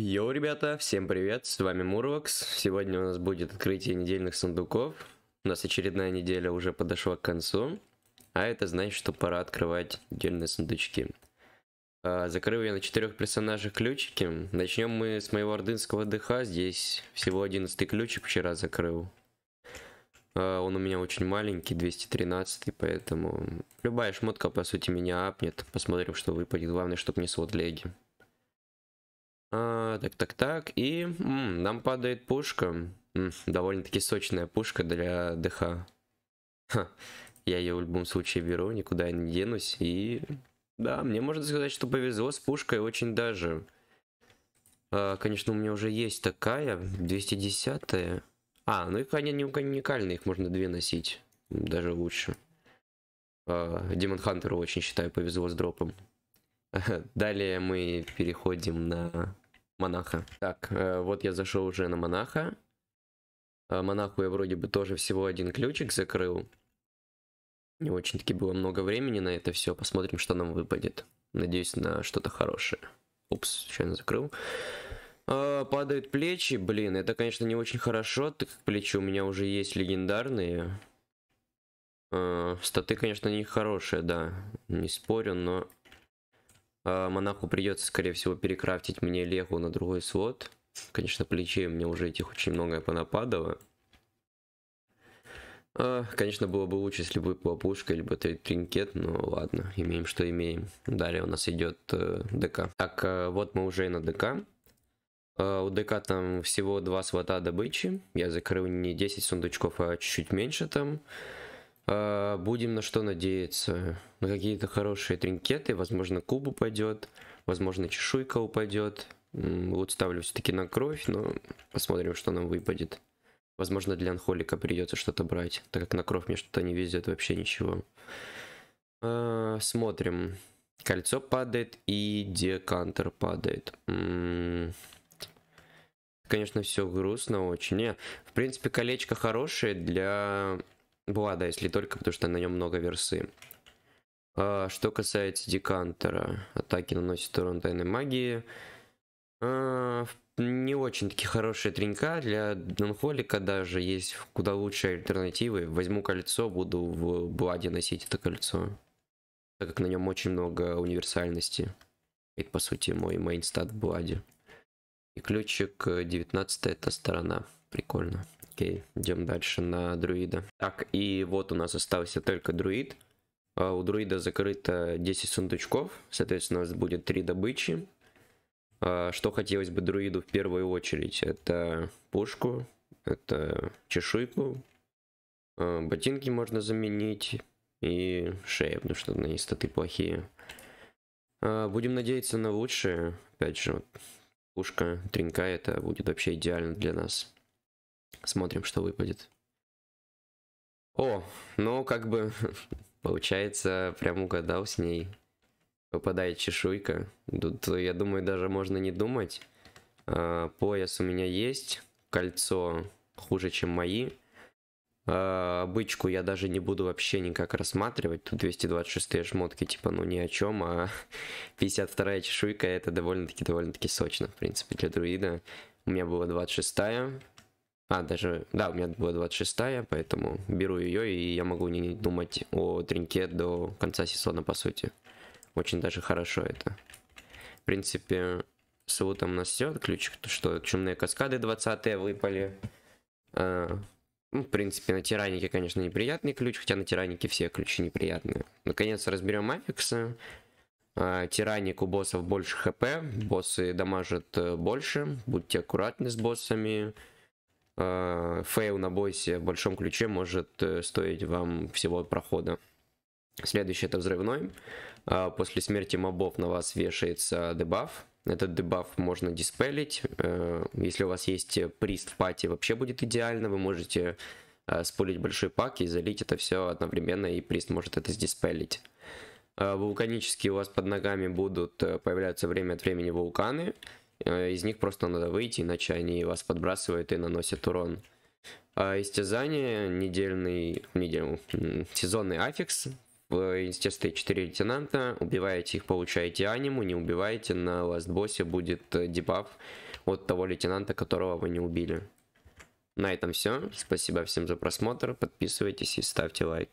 Йоу, ребята, всем привет, с вами Мурвакс. Сегодня у нас будет открытие недельных сундуков. У нас очередная неделя уже подошла к концу, а это значит, что пора открывать недельные сундучки. А, закрыл я на четырех персонажах ключики. Начнем мы с моего ордынского ДХ, здесь всего одиннадцатый ключик вчера закрыл. А, он у меня очень маленький, 213, поэтому любая шмотка по сути меня апнет. Посмотрим, что выпадет, главное, чтобы не свод леги. А, так, так, так. И м, нам падает пушка. довольно-таки сочная пушка для ДХ. Ха. Я ее в любом случае беру, никуда не денусь. И да, мне можно сказать, что повезло с пушкой очень даже. А, конечно, у меня уже есть такая, 210 -я. А, ну и они не уникальные, их можно две носить. Даже лучше. Демон а, Хантеру очень, считаю, повезло с дропом. Далее мы переходим на монаха. Так, э, вот я зашел уже на монаха. Э, Монаху я вроде бы тоже всего один ключик закрыл. Не очень-таки было много времени на это все. Посмотрим, что нам выпадет. Надеюсь на что-то хорошее. Упс, я закрыл. А, падают плечи, блин, это, конечно, не очень хорошо, так как плечи у меня уже есть легендарные. А, статы, конечно, не хорошие, да, не спорю, но а, Монаху придется, скорее всего, перекрафтить мне Легу на другой слот. Конечно, плечей у меня уже этих очень многое понападало. А, конечно, было бы лучше, если бы была пушка или тринкет, но ладно, имеем что имеем. Далее у нас идет э, ДК. Так, э, вот мы уже и на ДК. Э, у ДК там всего два слота добычи. Я закрыл не 10 сундучков, а чуть-чуть меньше там. Э, будем на что надеяться. На какие-то хорошие тринкеты. Возможно, куб упадет. Возможно, чешуйка упадет. Вот ставлю все-таки на кровь, но посмотрим, что нам выпадет. Возможно, для анхолика придется что-то брать, так как на кровь мне что-то не везет вообще ничего. Э, смотрим. Кольцо падает и декантер падает. Конечно, все грустно очень. Не, в принципе, колечко хорошее для была, да, если только, потому что на нем много версы. А, что касается декантера, атаки наносит урон тайной магии. А, не очень таки хорошая тренька для Донхолика даже. Есть куда лучшие альтернативы. Возьму кольцо, буду в Бладе носить это кольцо. Так как на нем очень много универсальности. Это, по сути, мой мейнстат в Бладе. И ключик 19 э, это сторона. Прикольно. Окей, идем дальше на друида. Так, и вот у нас остался только друид. А, у друида закрыто 10 сундучков, соответственно, у нас будет 3 добычи. А, что хотелось бы друиду в первую очередь? Это пушку, это чешуйку, а, ботинки можно заменить и шею, потому что на ней плохие. Будем надеяться на лучшее. Опять же, пушка, тринка, это будет вообще идеально для нас. Смотрим, что выпадет. О, ну как бы получается, прям угадал с ней. Выпадает чешуйка. Тут, я думаю, даже можно не думать. А, пояс у меня есть. Кольцо хуже, чем мои. А, бычку я даже не буду вообще никак рассматривать. Тут 226 шмотки, типа, ну ни о чем. А 52 чешуйка это довольно-таки довольно-таки сочно, в принципе, для друида. У меня была 26 -я. А, даже, да, у меня была 26-я, поэтому беру ее, и я могу не думать о тринке до конца сезона, по сути. Очень даже хорошо это. В принципе, с лутом у нас все, ключик, что чумные каскады 20 выпали. А, ну, в принципе, на тиранике, конечно, неприятный ключ, хотя на тиранике все ключи неприятные. Наконец, разберем аффиксы. А, тираник у боссов больше хп, боссы дамажат э, больше, будьте аккуратны с боссами. Э, фейл на бойсе в большом ключе может э, стоить вам всего прохода. Следующий это взрывной. А, после смерти мобов на вас вешается дебаф. Этот дебаф можно диспелить. Э, если у вас есть прист в пати, вообще будет идеально. Вы можете спулить большой пак и залить это все одновременно, и прист может это сдиспелить. Вулканические у вас под ногами будут появляться время от времени вулканы. Э, из них просто надо выйти, иначе они вас подбрасывают и наносят урон. А Истязание, недельный, недельный сезонный аффикс, естественно, 4 лейтенанта, убиваете их, получаете аниму, не убиваете, на ластбоссе будет э, дебаф от того лейтенанта, которого вы не убили. На этом все. Спасибо всем за просмотр. Подписывайтесь и ставьте лайк.